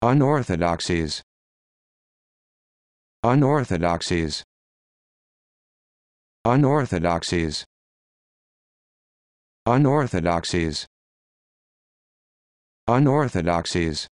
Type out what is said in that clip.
Unorthodoxies. Unorthodoxies. Unorthodoxies. Unorthodoxies. Unorthodoxies.